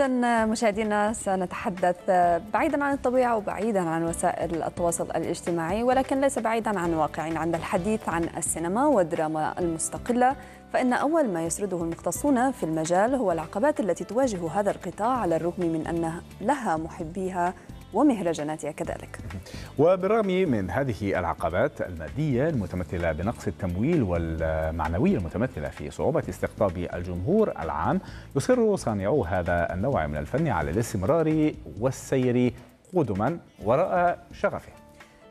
إذا مشاهدينا سنتحدث بعيدا عن الطبيعة وبعيدا عن وسائل التواصل الاجتماعي ولكن ليس بعيدا عن واقعنا عند الحديث عن السينما والدراما المستقلة فإن أول ما يسرده المختصون في المجال هو العقبات التي تواجه هذا القطاع على الرغم من أن لها محبيها ومهرجاناتها كذلك وبالرغم من هذه العقبات المادية المتمثلة بنقص التمويل والمعنوية المتمثلة في صعوبة استقطاب الجمهور العام يصر صانعو هذا النوع من الفن على الاستمرار والسير قدما وراء شغفه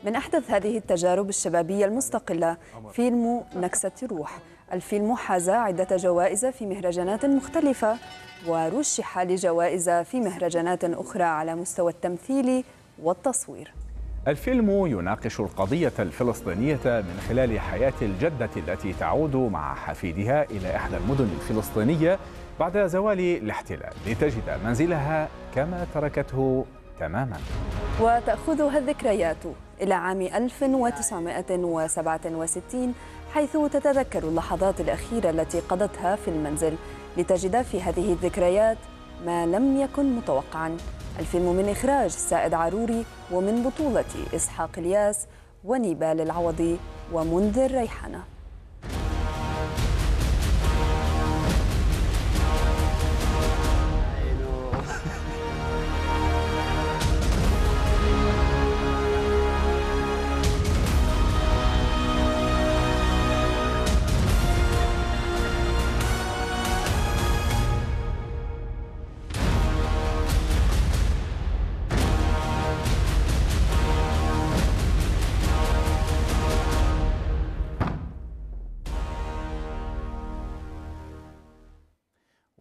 من أحدث هذه التجارب الشبابية المستقلة فيلم نكسة الروح الفيلم حاز عدة جوائز في مهرجانات مختلفة ورشح لجوائز في مهرجانات أخرى على مستوى التمثيل والتصوير الفيلم يناقش القضية الفلسطينية من خلال حياة الجدة التي تعود مع حفيدها إلى إحدى المدن الفلسطينية بعد زوال الاحتلال لتجد منزلها كما تركته تماما وتأخذها الذكريات إلى عام 1967 حيث تتذكر اللحظات الأخيرة التي قضتها في المنزل لتجد في هذه الذكريات ما لم يكن متوقعا الفيلم من إخراج سائد عروري ومن بطولة إسحاق الياس ونيبال العوضي ومنذر ريحانه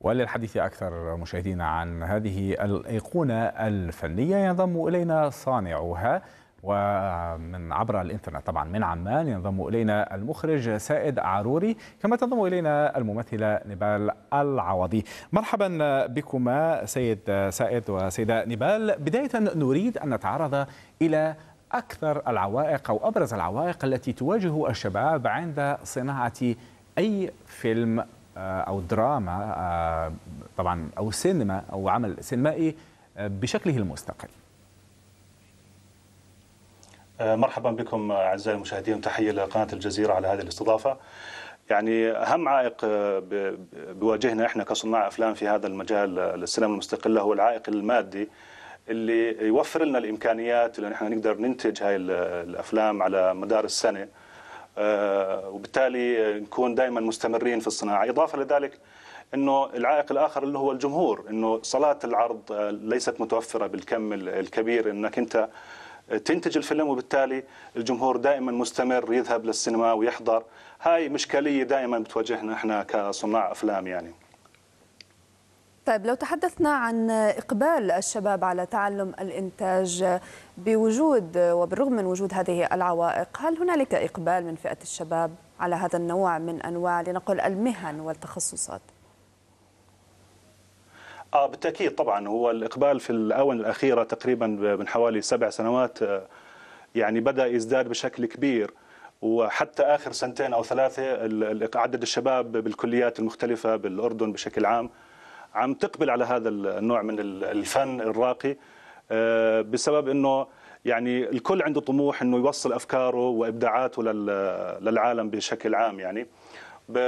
وللحديث أكثر مشاهدينا عن هذه الأيقونة الفنية ينضم إلينا صانعها ومن عبر الانترنت طبعا من عمان ينضم الينا المخرج سائد عروري كما تنضم الينا الممثله نبال العوضي مرحبا بكما سيد سائد وسيده نبال بدايه نريد ان نتعرض الى اكثر العوائق او ابرز العوائق التي تواجه الشباب عند صناعه اي فيلم آه، او دراما آه، طبعا او سينما او عمل سينمائي آه، بشكله المستقل مرحبا بكم اعزائي المشاهدين تحيه لقناه الجزيره على هذه الاستضافه يعني اهم عائق بيواجهنا احنا كصناع افلام في هذا المجال السينما المستقله هو العائق المادي اللي يوفر لنا الامكانيات اللي احنا نقدر ننتج هاي الافلام على مدار السنه آه، وبالتالي نكون دائما مستمرين في الصناعه اضافه لذلك انه العائق الاخر اللي هو الجمهور انه صالات العرض آه، ليست متوفره بالكم الكبير انك انت تنتج الفيلم وبالتالي الجمهور دائما مستمر يذهب للسينما ويحضر هاي مشكله دائما بتواجهنا احنا كصناع افلام يعني طيب لو تحدثنا عن إقبال الشباب على تعلم الإنتاج بوجود وبالرغم من وجود هذه العوائق هل هنالك إقبال من فئة الشباب على هذا النوع من أنواع لنقل المهن والتخصصات؟ آه بالتأكيد طبعا هو الإقبال في الآونة الأخيرة تقريبا من حوالي سبع سنوات آه، يعني بدأ يزداد بشكل كبير وحتى آخر سنتين أو ثلاثة عدد الشباب بالكليات المختلفة بالأردن بشكل عام عم تقبل على هذا النوع من الفن الراقي آه، بسبب انه يعني الكل عنده طموح انه يوصل افكاره وابداعاته للعالم بشكل عام يعني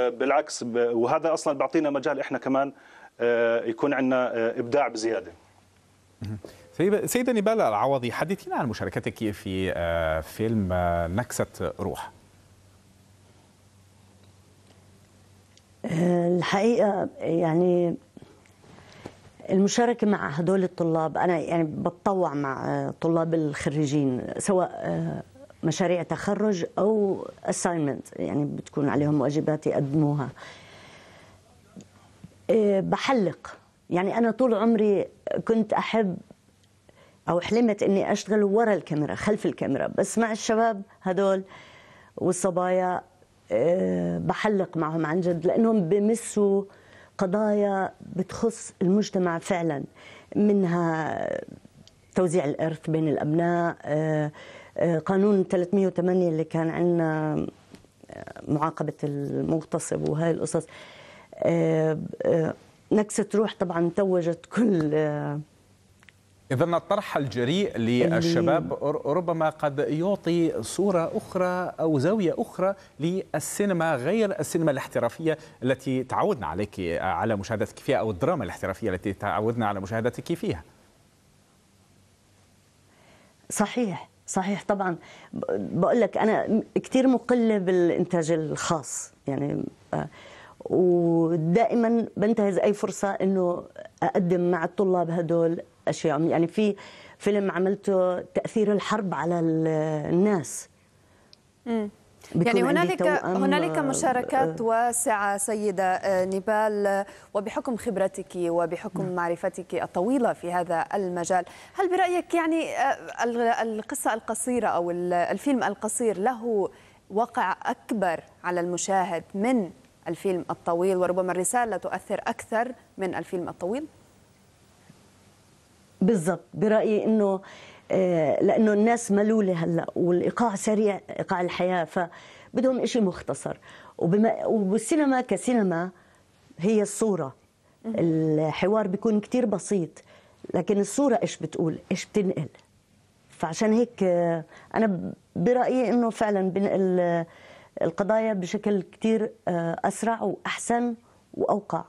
بالعكس وهذا اصلا بيعطينا مجال احنا كمان آه، يكون عندنا آه، ابداع بزياده سيدة نبال العوضي حدثينا عن مشاركتك في فيلم نكسة روح الحقيقة يعني المشاركة مع هدول الطلاب أنا يعني بتطوع مع طلاب الخريجين سواء آه، مشاريع تخرج أو assignment يعني بتكون عليهم واجبات يقدموها آه، بحلق يعني أنا طول عمري كنت أحب أو حلمت إني أشتغل ورا الكاميرا خلف الكاميرا بس مع الشباب هدول والصبايا آه، بحلق معهم عن جد لأنهم بمسوا قضايا بتخص المجتمع فعلا منها توزيع الارث بين الابناء آه، آه، قانون 308 اللي كان عندنا آه، معاقبه المغتصب وهي القصص نكسه روح طبعا توجت كل إذا الطرح الجريء للشباب ربما قد يعطي صورة أخرى أو زاوية أخرى للسينما غير السينما الاحترافية التي تعودنا عليك على مشاهدتك فيها أو الدراما الاحترافية التي تعودنا على مشاهدتك فيها صحيح صحيح طبعا بقول لك أنا كثير مقلة بالإنتاج الخاص يعني آه، ودائما بنتهز أي فرصة أنه أقدم مع الطلاب هدول اشياء يعني في فيلم عملته تاثير الحرب على الناس يعني هنالك آه، هنالك مشاركات آه. واسعه سيده آه، نبال وبحكم خبرتك وبحكم نعم. معرفتك الطويله في هذا المجال هل برايك يعني القصه القصيره او الفيلم القصير له وقع اكبر على المشاهد من الفيلم الطويل وربما الرساله تؤثر اكثر من الفيلم الطويل بالضبط برايي انه آه، لانه الناس ملوله هلا والايقاع سريع ايقاع الحياه فبدهم شيء مختصر وبما والسينما كسينما هي الصوره الحوار بيكون كتير بسيط لكن الصوره ايش بتقول ايش بتنقل فعشان هيك آه، انا برايي انه فعلا بنقل القضايا بشكل كتير آه، اسرع واحسن واوقع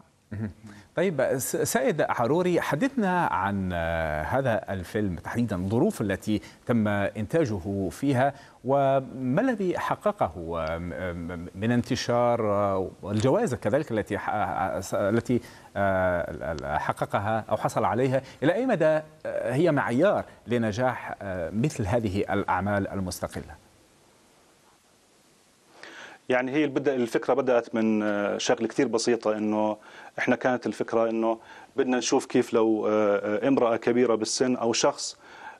طيب سيد حروري حدثنا عن آه، هذا الفيلم تحديدا الظروف التي تم انتاجه فيها وما الذي حققه آه، آه، من انتشار والجوائز كذلك التي التي حققها او حصل عليها الى اي مدى هي معيار لنجاح مثل هذه الاعمال المستقله يعني هي البدأ الفكره بدات من آه، شغله كثير بسيطه انه احنا كانت الفكره انه بدنا نشوف كيف لو آه، آه، امراه كبيره بالسن او شخص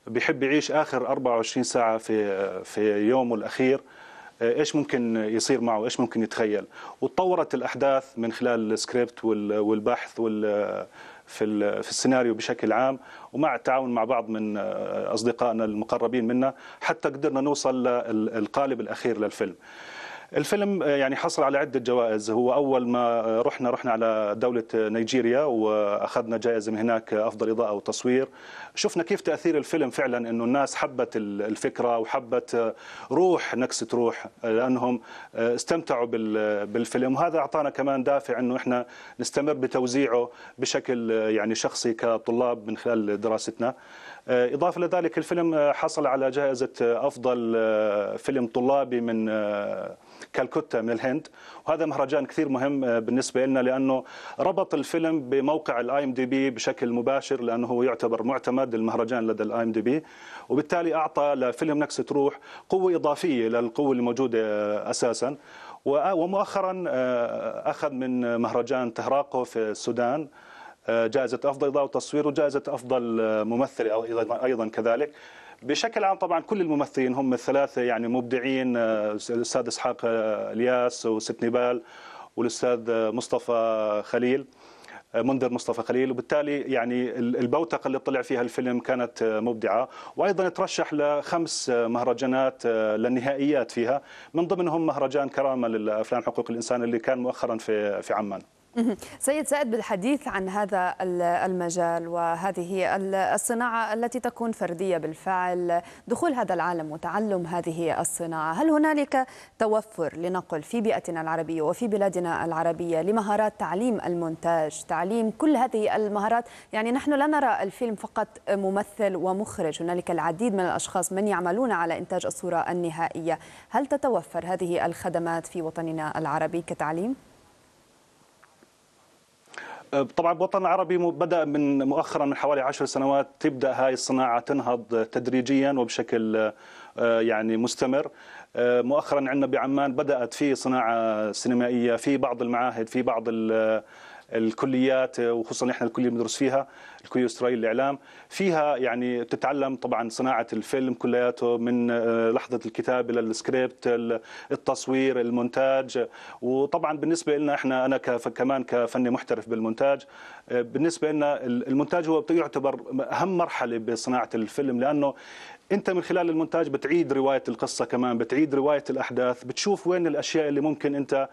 بيحب يعيش اخر 24 ساعه في في يومه الاخير ايش ممكن يصير معه ايش ممكن يتخيل وتطورت الاحداث من خلال السكريبت والبحث وال في في السيناريو بشكل عام ومع التعاون مع بعض من اصدقائنا المقربين منا حتى قدرنا نوصل للقالب الاخير للفيلم الفيلم آه، يعني حصل على عده جوائز هو اول ما رحنا رحنا على دوله نيجيريا واخذنا جائزه من هناك افضل اضاءه وتصوير شفنا كيف تاثير الفيلم فعلا انه الناس حبت الفكره وحبت آه، روح نكسه روح لانهم آه، استمتعوا بالفيلم وهذا اعطانا كمان دافع انه احنا نستمر بتوزيعه بشكل يعني شخصي كطلاب من خلال دراستنا آه، إضافة لذلك الفيلم آه، حصل على جائزة آه، أفضل فيلم طلابي من كالكتا من الهند وهذا مهرجان كثير مهم بالنسبة لنا لأنه ربط الفيلم بموقع الاي ام دي بي بشكل مباشر لأنه هو يعتبر معتمد المهرجان لدى الاي ام دي بي وبالتالي أعطى لفيلم نكسة روح قوة إضافية للقوة الموجودة أساساً ومؤخرا أخذ من مهرجان تهراقو في السودان جائزه افضل اضاءه وتصوير وجائزه افضل آه، ممثله ايضا كذلك بشكل عام طبعا كل الممثلين هم الثلاثه يعني مبدعين آه، الاستاذ اسحاق آه، الياس وست نبال والاستاذ مصطفى خليل منذر مصطفى خليل وبالتالي يعني البوتقه اللي طلع فيها الفيلم كانت مبدعه وايضا ترشح لخمس مهرجانات للنهائيات فيها من ضمنهم مهرجان كرامه للافلام حقوق الانسان اللي كان مؤخرا في في عمان سيد سعد بالحديث عن هذا المجال وهذه الصناعة التي تكون فردية بالفعل دخول هذا العالم وتعلم هذه الصناعة هل هنالك توفر لنقل في بيئتنا العربية وفي بلادنا العربية لمهارات تعليم المونتاج تعليم كل هذه المهارات يعني نحن لا نرى الفيلم فقط ممثل ومخرج هنالك العديد من الأشخاص من يعملون على إنتاج الصورة النهائية هل تتوفر هذه الخدمات في وطننا العربي كتعليم؟ طبعا الوطن العربي بدا من مؤخرا من حوالي عشر سنوات تبدا هاي الصناعه تنهض تدريجيا وبشكل آه، يعني مستمر آه، مؤخرا عندنا بعمان بدات في صناعه سينمائيه في بعض المعاهد في بعض الكليات وخصوصا احنا الكليه اللي بندرس فيها الكليه الاسرائيليه للاعلام فيها يعني بتتعلم طبعا صناعه الفيلم كلياته من آه، لحظه الكتابه للسكريبت التصوير المونتاج وطبعا بالنسبه لنا احنا انا كمان كفني محترف بالمونتاج آه، بالنسبه لنا المونتاج هو يعتبر اهم مرحله بصناعه الفيلم لانه انت من خلال المونتاج بتعيد روايه القصه كمان بتعيد روايه الاحداث بتشوف وين الاشياء اللي ممكن انت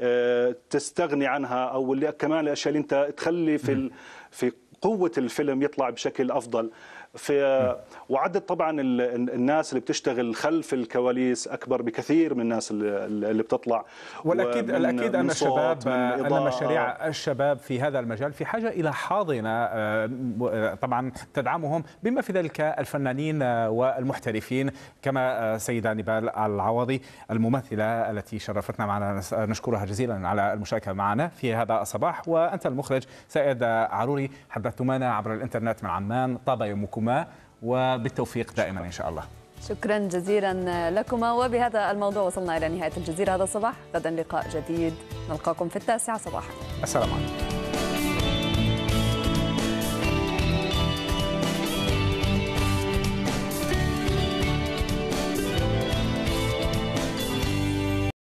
آه، تستغني عنها او اللي كمان الاشياء اللي انت تخلي في في قوه الفيلم يطلع بشكل افضل في آه، وعدد طبعا الناس اللي بتشتغل خلف الكواليس اكبر بكثير من الناس اللي بتطلع والاكيد الاكيد ان الشباب ان مشاريع الشباب في هذا المجال في حاجه الى حاضنه آه، آه، طبعا تدعمهم بما في ذلك الفنانين والمحترفين كما سيده نبال العوضي الممثله التي شرفتنا معنا نشكرها جزيلا على المشاركه معنا في هذا الصباح وانت المخرج سيد عروري حدثتمانا عبر الانترنت من عمان طاب يومكم لكما وبالتوفيق دائما إن شاء الله شكرا جزيلا لكما وبهذا الموضوع وصلنا إلى نهاية الجزيرة هذا الصباح غدا لقاء جديد نلقاكم في التاسعة صباحا السلام عليكم